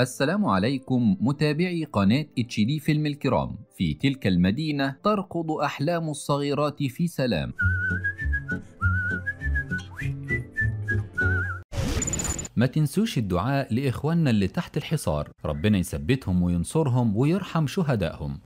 السلام عليكم متابعي قناة اتش دي فيلم الكرام في تلك المدينة تركض أحلام الصغيرات في سلام ما تنسوش الدعاء لإخواننا اللي تحت الحصار ربنا يثبتهم وينصرهم ويرحم شهدائهم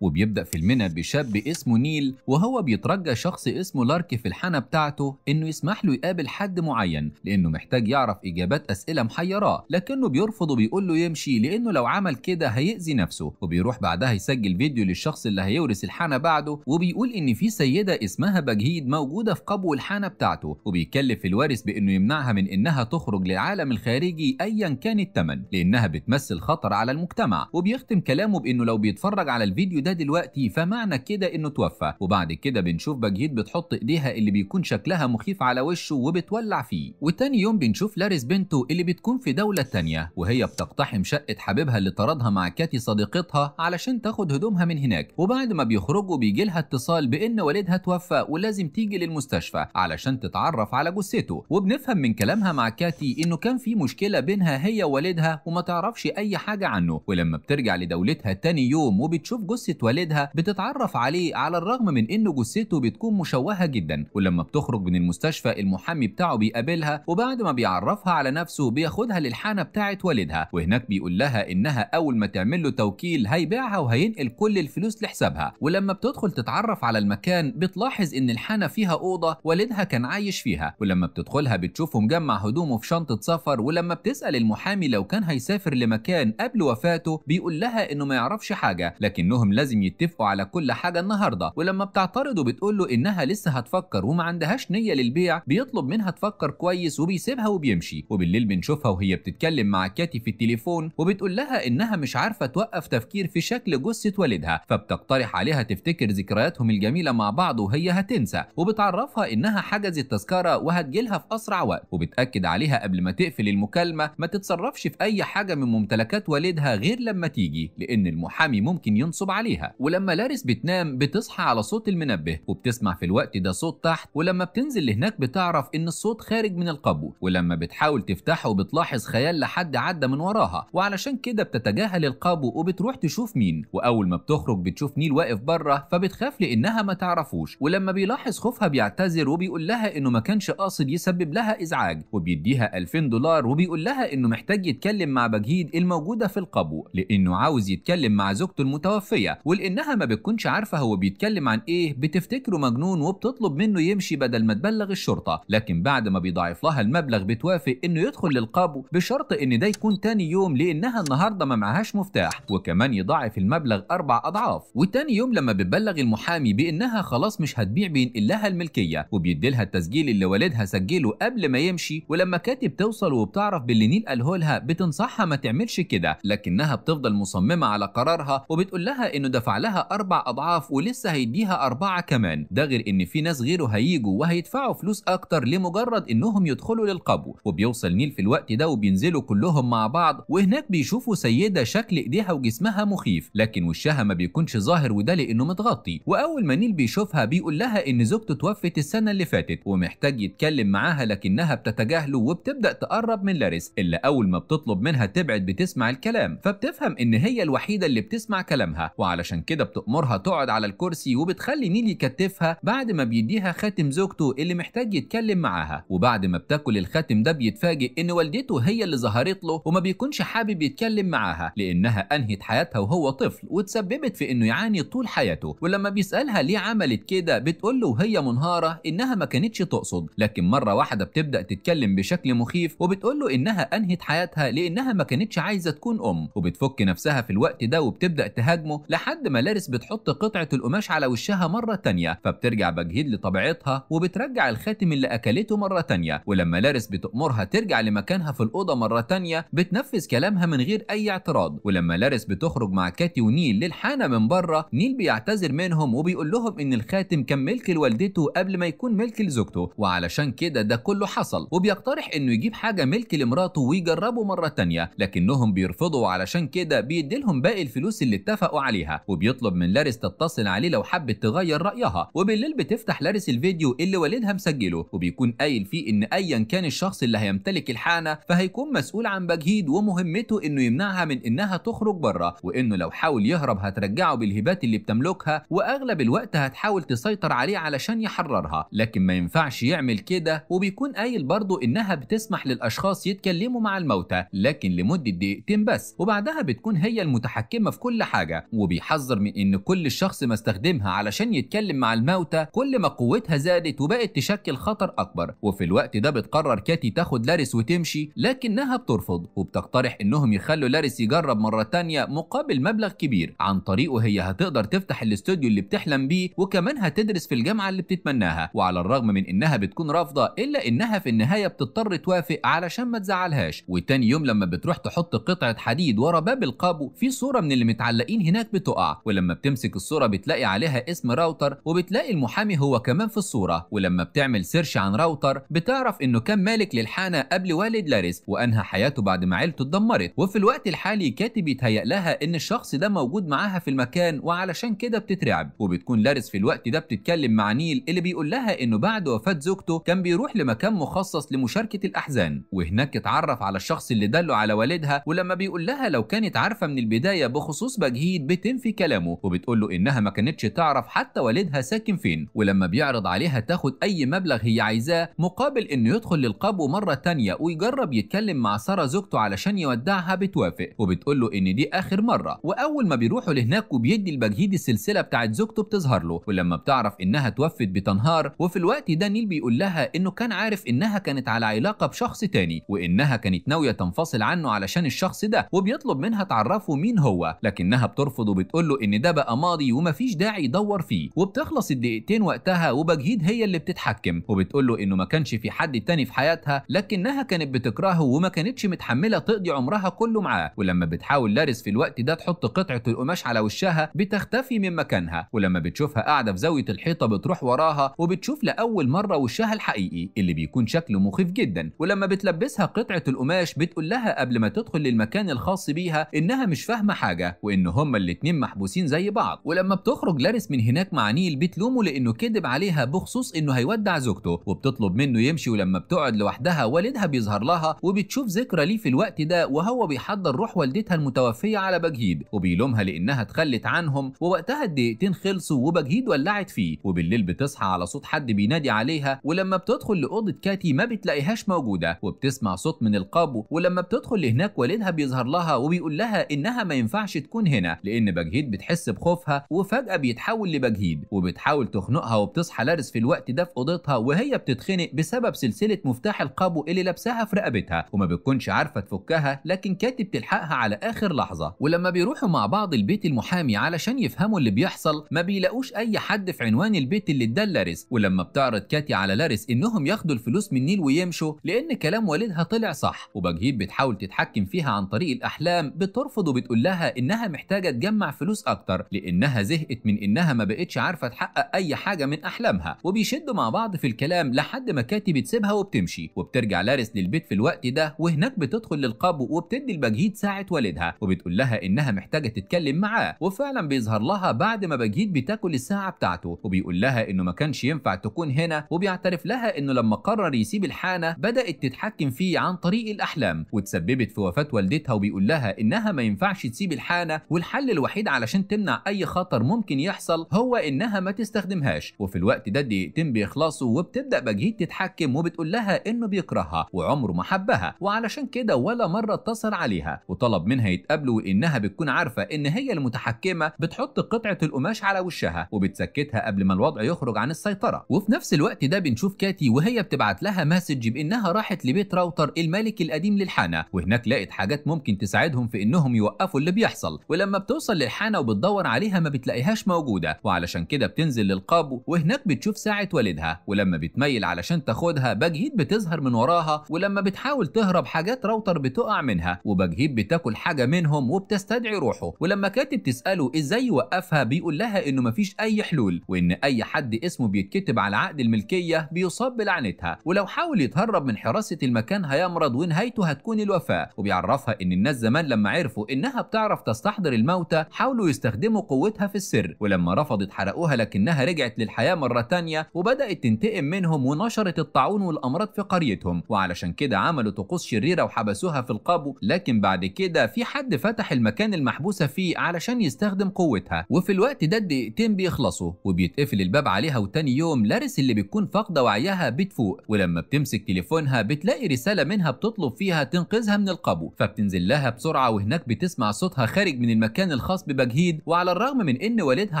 وبيبدأ فيلمنا بشاب اسمه نيل وهو بيترجى شخص اسمه لارك في الحانة بتاعته إنه يسمح له يقابل حد معين لأنه محتاج يعرف إجابات أسئلة محيراه لكنه بيرفض وبيقول له يمشي لأنه لو عمل كده هيأذي نفسه وبيروح بعدها يسجل فيديو للشخص اللي هيورث الحانة بعده وبيقول إن في سيدة اسمها بجهيد موجودة في قبو الحانة بتاعته وبيكلف الوارث بإنه يمنعها من إنها تخرج للعالم الخارجي أيا كان الثمن لأنها بتمثل خطر على المجتمع وبيختم كلامه بإنه لو بيتفرج على الفيديو ده دلوقتي فمعنى كده انه توفى وبعد كده بنشوف بجهيد بتحط ايديها اللي بيكون شكلها مخيف على وشه وبتولع فيه وتاني يوم بنشوف لاريس بنته اللي بتكون في دولة تانية وهي بتقتحم شقة حبيبها اللي طردها مع كاتي صديقتها علشان تاخد هدومها من هناك وبعد ما بيخرجوا بيجي لها اتصال بان والدها توفى ولازم تيجي للمستشفى علشان تتعرف على جثته وبنفهم من كلامها مع كاتي انه كان في مشكلة بينها هي ووالدها وما تعرفش اي حاجة عنه ولما بترجع لدولتها تاني يوم وبتشوف جثة والدها بتتعرف عليه على الرغم من ان جثته بتكون مشوهه جدا ولما بتخرج من المستشفى المحامي بتاعه بيقابلها وبعد ما بيعرفها على نفسه بياخدها للحانه بتاعه والدها وهناك بيقول لها انها اول ما تعمل له توكيل هيبيعها وهينقل كل الفلوس لحسابها ولما بتدخل تتعرف على المكان بتلاحظ ان الحانه فيها اوضه والدها كان عايش فيها ولما بتدخلها بتشوفه مجمع هدومه في شنطه سفر ولما بتسال المحامي لو كان هيسافر لمكان قبل وفاته بيقول لها انه ما يعرفش حاجه لكنهم لازم لازم يتفقوا على كل حاجه النهارده ولما بتعترض وبتقول له انها لسه هتفكر وما عندهاش نيه للبيع بيطلب منها تفكر كويس وبيسيبها وبيمشي وبالليل بنشوفها وهي بتتكلم مع كاتي في التليفون وبتقول لها انها مش عارفه توقف تفكير في شكل جثه والدها فبتقترح عليها تفتكر ذكرياتهم الجميله مع بعض وهي هتنسى وبتعرفها انها حجزت تذكره وهتجيلها في اسرع وقت وبتاكد عليها قبل ما تقفل المكالمه ما تتصرفش في اي حاجه من ممتلكات والدها غير لما تيجي لان المحامي ممكن ينصب عليها عليها ولما لاريس بتنام بتصحى على صوت المنبه وبتسمع في الوقت ده صوت تحت ولما بتنزل لهناك بتعرف ان الصوت خارج من القبو ولما بتحاول تفتحه بتلاحظ خيال لحد عدى من وراها وعلشان كده بتتجاهل القبو وبتروح تشوف مين واول ما بتخرج بتشوف نيل واقف بره فبتخاف لانها ما تعرفوش ولما بيلاحظ خوفها بيعتذر وبيقول لها انه ما كانش قاصد يسبب لها ازعاج وبيديها 2000 دولار وبيقول لها انه محتاج يتكلم مع بجهيد الموجوده في القبو لانه عاوز يتكلم مع زوجته المتوفيه ولانها ما بتكونش عارفه هو بيتكلم عن ايه بتفتكره مجنون وبتطلب منه يمشي بدل ما تبلغ الشرطه لكن بعد ما بيضاعف لها المبلغ بتوافق انه يدخل للقابو بشرط ان ده يكون تاني يوم لانها النهارده ما معهاش مفتاح وكمان يضاعف المبلغ اربع اضعاف وتاني يوم لما بتبلغ المحامي بانها خلاص مش هتبيع بينقل لها الملكيه وبيديلها التسجيل اللي والدها سجله قبل ما يمشي ولما كاتب توصل وبتعرف باللي نيل قاله لها بتنصحها ما تعملش كده لكنها بتفضل مصممه على قرارها وبتقول لها انه انه دفع لها اربع اضعاف ولسه هيديها اربعه كمان ده غير ان في ناس غيره هيجوا وهيدفعوا فلوس اكتر لمجرد انهم يدخلوا للقبو وبيوصل نيل في الوقت ده وبينزلوا كلهم مع بعض وهناك بيشوفوا سيده شكل ايديها وجسمها مخيف لكن وشها ما بيكونش ظاهر وده لانه متغطي واول ما نيل بيشوفها بيقول لها ان زوجته توفت السنه اللي فاتت ومحتاج يتكلم معاها لكنها بتتجاهله وبتبدا تقرب من لاريس اللي اول ما بتطلب منها تبعد بتسمع الكلام فبتفهم ان هي الوحيده اللي بتسمع كلامها وعلى علشان كده بتأمرها تقعد على الكرسي وبتخلي نيل يكتفها بعد ما بيديها خاتم زوجته اللي محتاج يتكلم معاها وبعد ما بتاكل الخاتم ده بيتفاجئ ان والدته هي اللي ظهرت له وما بيكونش حابب يتكلم معاها لانها انهت حياتها وهو طفل وتسببت في انه يعاني طول حياته ولما بيسالها ليه عملت كده بتقول له وهي منهاره انها ما كانتش تقصد لكن مره واحده بتبدا تتكلم بشكل مخيف وبتقول له انها انهت حياتها لانها ما كانتش عايزه تكون ام وبتفك نفسها في الوقت ده وبتبدا تهاجمه لحد لحد ما لارس بتحط قطعة القماش على وشها مرة تانية فبترجع بجهيد لطبيعتها وبترجع الخاتم اللي أكلته مرة تانية ولما لارس بتأمرها ترجع لمكانها في الأوضة مرة تانية بتنفذ كلامها من غير أي اعتراض ولما لارس بتخرج مع كاتي ونيل للحانة من بره نيل بيعتذر منهم وبيقول لهم إن الخاتم كان ملك لوالدته قبل ما يكون ملك لزوجته وعلشان كده ده كله حصل وبيقترح إنه يجيب حاجة ملك لمراته ويجربه مرة تانية لكنهم بيرفضوا علشان كده بيديلهم باقي الفلوس اللي اتفقوا عليها وبيطلب من لاريس تتصل عليه لو حبت تغير رأيها وبالليل بتفتح لاريس الفيديو اللي والدها مسجله وبيكون قايل فيه إن أيا كان الشخص اللي هيمتلك الحانة فهيكون مسؤول عن بجهيد ومهمته إنه يمنعها من إنها تخرج بره وإنه لو حاول يهرب هترجعه بالهبات اللي بتملكها وأغلب الوقت هتحاول تسيطر عليه علشان يحررها لكن ما ينفعش يعمل كده وبيكون قايل برضه إنها بتسمح للأشخاص يتكلموا مع الموتى لكن لمدة دقيقتين بس وبعدها بتكون هي المتحكمة في كل حاجة وبيحاول حذر من ان كل شخص ما استخدمها علشان يتكلم مع الموتى كل ما قوتها زادت وبقت تشكل خطر اكبر وفي الوقت ده بتقرر كاتي تاخد لاريس وتمشي لكنها بترفض وبتقترح انهم يخلوا لاريس يجرب مره تانية مقابل مبلغ كبير عن طريقه هي هتقدر تفتح الاستوديو اللي بتحلم بيه وكمان هتدرس في الجامعه اللي بتتمناها وعلى الرغم من انها بتكون رافضه الا انها في النهايه بتضطر توافق علشان ما تزعلهاش وتاني يوم لما بتروح تحط قطعه حديد ورا باب القابو في صوره من اللي متعلقين هناك بتقع بتقع ولما بتمسك الصورة بتلاقي عليها اسم راوتر وبتلاقي المحامي هو كمان في الصورة ولما بتعمل سيرش عن راوتر بتعرف انه كان مالك للحانة قبل والد لاريس وانهى حياته بعد ما عيلته اتدمرت وفي الوقت الحالي كاتب يتهيأ لها ان الشخص ده موجود معاها في المكان وعلشان كده بتترعب وبتكون لاريس في الوقت ده بتتكلم مع نيل اللي بيقول لها انه بعد وفاة زوجته كان بيروح لمكان مخصص لمشاركة الاحزان وهناك اتعرف على الشخص اللي دله على والدها ولما بيقول لها لو كانت عارفة من البداية بخصوص بجهيد بتنفي في كلامه وبتقول له انها ما كانتش تعرف حتى والدها ساكن فين ولما بيعرض عليها تاخد اي مبلغ هي عايزاه مقابل انه يدخل للقبو مره تانية ويجرب يتكلم مع ساره زوجته علشان يودعها بتوافق وبتقول له ان دي اخر مره واول ما بيروحوا لهناك وبيدي البجهيد السلسله بتاعت زوجته بتظهر له ولما بتعرف انها توفت بتنهار وفي الوقت ده نيل بيقول لها انه كان عارف انها كانت على علاقه بشخص تاني وانها كانت ناويه تنفصل عنه علشان الشخص ده وبيطلب منها تعرفه مين هو لكنها بترفض وبتقول بتقول له ان ده بقى ماضي ومفيش داعي يدور فيه وبتخلص الدقيقتين وقتها وبجهيد هي اللي بتتحكم وبتقول له انه ما كانش في حد تاني في حياتها لكنها كانت بتكرهه وما كانتش متحمله تقضي عمرها كله معاه ولما بتحاول لارس في الوقت ده تحط قطعه القماش على وشها بتختفي من مكانها ولما بتشوفها قاعده في زاويه الحيطه بتروح وراها وبتشوف لاول مره وشها الحقيقي اللي بيكون شكله مخيف جدا ولما بتلبسها قطعه القماش بتقول لها قبل ما تدخل للمكان الخاص بيها انها مش فاهمه حاجه وان هما الاتنين الاثنين محبوسين زي بعض ولما بتخرج لارس من هناك مع نيل بتلومه لانه كذب عليها بخصوص انه هيودع زوجته وبتطلب منه يمشي ولما بتقعد لوحدها والدها بيظهر لها وبتشوف ذكرى ليه في الوقت ده وهو بيحضر روح والدتها المتوفيه على بجهيد وبيلومها لانها اتخلت عنهم ووقتها الدقيقتين خلصوا وبجهيد ولعت فيه وبالليل بتصحى على صوت حد بينادي عليها ولما بتدخل لاوضه كاتي ما بتلاقيهاش موجوده وبتسمع صوت من القبو ولما بتدخل لهناك والدها بيظهر لها وبيقول لها انها ما ينفعش تكون هنا لان بجهيد وبجهيد بتحس بخوفها وفجأة بيتحول لبجهيد وبتحاول تخنقها وبتصحى لارس في الوقت ده في أوضتها وهي بتتخنق بسبب سلسلة مفتاح القابو اللي لابساها في رقبتها وما بتكونش عارفة تفكها لكن كاتي بتلحقها على آخر لحظة ولما بيروحوا مع بعض البيت المحامي علشان يفهموا اللي بيحصل ما بيلاقوش أي حد في عنوان البيت اللي اداه لارس ولما بتعرض كاتي على لارس إنهم ياخدوا الفلوس من نيل ويمشوا لأن كلام والدها طلع صح وبجهيد بتحاول تتحكم فيها عن طريق الأحلام بترفض وبتقول لها إنها محتاجة تجمع فلوس اكتر لانها زهقت من انها ما بقتش عارفه تحقق اي حاجه من احلامها وبيشدوا مع بعض في الكلام لحد ما كاتي بتسيبها وبتمشي وبترجع لارس للبيت في الوقت ده وهناك بتدخل للقبو وبتدي البجهيد ساعه والدها وبتقول لها انها محتاجه تتكلم معاه وفعلا بيظهر لها بعد ما بجهيد بتاكل الساعه بتاعته وبيقول لها انه ما كانش ينفع تكون هنا وبيعترف لها انه لما قرر يسيب الحانه بدات تتحكم فيه عن طريق الاحلام وتسببت في وفاه والدتها وبيقول لها انها ما ينفعش تسيب الحانه والحل الوحيد علشان تمنع اي خطر ممكن يحصل هو انها ما تستخدمهاش وفي الوقت ده الدقيقتين بيخلصوا وبتبدا بجهيد تتحكم وبتقول لها انه بيكرهها وعمره ما حبها وعلشان كده ولا مره اتصل عليها وطلب منها يتقابلوا وانها بتكون عارفه ان هي المتحكمه بتحط قطعه القماش على وشها وبتسكتها قبل ما الوضع يخرج عن السيطره وفي نفس الوقت ده بنشوف كاتي وهي بتبعت لها مسج بانها راحت لبيت راوتر الملك القديم للحانه وهناك لقت حاجات ممكن تساعدهم في انهم يوقفوا اللي بيحصل ولما بتوصل للحانه ملحانه وبتدور عليها ما بتلاقيهاش موجوده وعلشان كده بتنزل للقابو وهناك بتشوف ساعه والدها ولما بتميل علشان تاخدها باجهيد بتظهر من وراها ولما بتحاول تهرب حاجات راوتر بتقع منها وباجهيد بتاكل حاجه منهم وبتستدعي روحه ولما كاتب تساله ازاي يوقفها بيقول لها انه مفيش اي حلول وان اي حد اسمه بيتكتب على عقد الملكيه بيصاب بلعنتها ولو حاول يتهرب من حراسه المكان هيمرض ونهايته هتكون الوفاه وبيعرفها ان الناس زمان لما عرفوا انها بتعرف تستحضر الموتى حاولوا يستخدموا قوتها في السر ولما رفضت حرقوها لكنها رجعت للحياة مرة تانية وبدأت تنتقم منهم ونشرت الطاعون والأمراض في قريتهم وعلشان كده عملوا طقوس شريرة وحبسوها في القابو لكن بعد كده في حد فتح المكان المحبوسة فيه علشان يستخدم قوتها وفي الوقت ده الدقيقتين بيخلصوا وبيتقفل الباب عليها وتاني يوم لارس اللي بتكون فاقدة وعيها بتفوق ولما بتمسك تليفونها بتلاقي رسالة منها بتطلب فيها تنقذها من القبو فبتنزل لها بسرعة وهناك بتسمع صوتها خارج من المكان الخاص بجهيد وعلى الرغم من ان والدها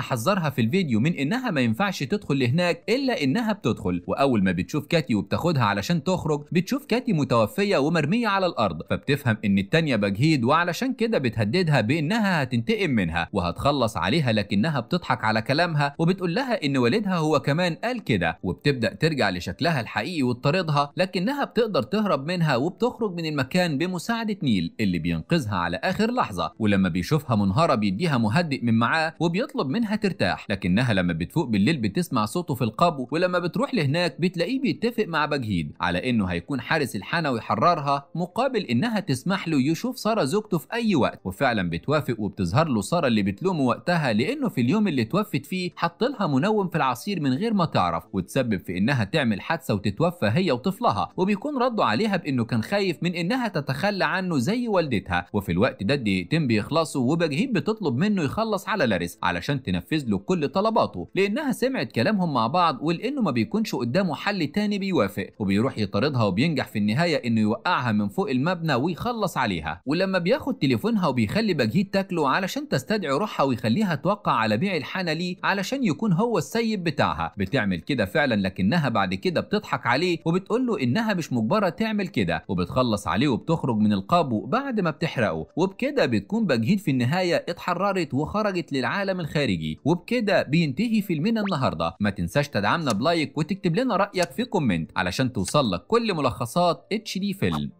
حذرها في الفيديو من انها ما ينفعش تدخل لهناك الا انها بتدخل واول ما بتشوف كاتي وبتاخدها علشان تخرج بتشوف كاتي متوفيه ومرميه على الارض فبتفهم ان التانيه بجهيد وعلشان كده بتهددها بانها هتنتقم منها وهتخلص عليها لكنها بتضحك على كلامها وبتقول لها ان والدها هو كمان قال كده وبتبدا ترجع لشكلها الحقيقي وتطاردها لكنها بتقدر تهرب منها وبتخرج من المكان بمساعده نيل اللي بينقذها على اخر لحظه ولما بيشوفها منهاره بيديها فيها مهدئ من معاه وبيطلب منها ترتاح لكنها لما بتفوق بالليل بتسمع صوته في القبو ولما بتروح لهناك بتلاقيه بيتفق مع بجهيد على انه هيكون حارس الحانه ويحررها مقابل انها تسمح له يشوف ساره زوجته في اي وقت وفعلا بتوافق وبتظهر له ساره اللي بتلومه وقتها لانه في اليوم اللي توفت فيه حط لها منوم في العصير من غير ما تعرف وتسبب في انها تعمل حادثه وتتوفى هي وطفلها وبيكون رده عليها بانه كان خايف من انها تتخلى عنه زي والدتها وفي الوقت ده الدقيقتين بيخلصوا وبجهيد بتطلب منه يخلص على لاريس علشان تنفذ له كل طلباته لانها سمعت كلامهم مع بعض ولانه ما بيكونش قدامه حل تاني بيوافق وبيروح يطاردها وبينجح في النهايه انه يوقعها من فوق المبنى ويخلص عليها ولما بياخد تليفونها وبيخلي باجيت تاكله علشان تستدعي روحها ويخليها توقع على بيع الحانه ليه علشان يكون هو السيد بتاعها بتعمل كده فعلا لكنها بعد كده بتضحك عليه وبتقول له انها مش مجبره تعمل كده وبتخلص عليه وبتخرج من القابو بعد ما بتحرقه وبكده بتكون باجيت في النهايه اتحرك اتحررت وخرجت للعالم الخارجي وبكده بينتهي فيلمنا النهارده ما تنساش تدعمنا بلايك وتكتب لنا رايك في كومنت علشان توصل لك كل ملخصات اتش دي فيلم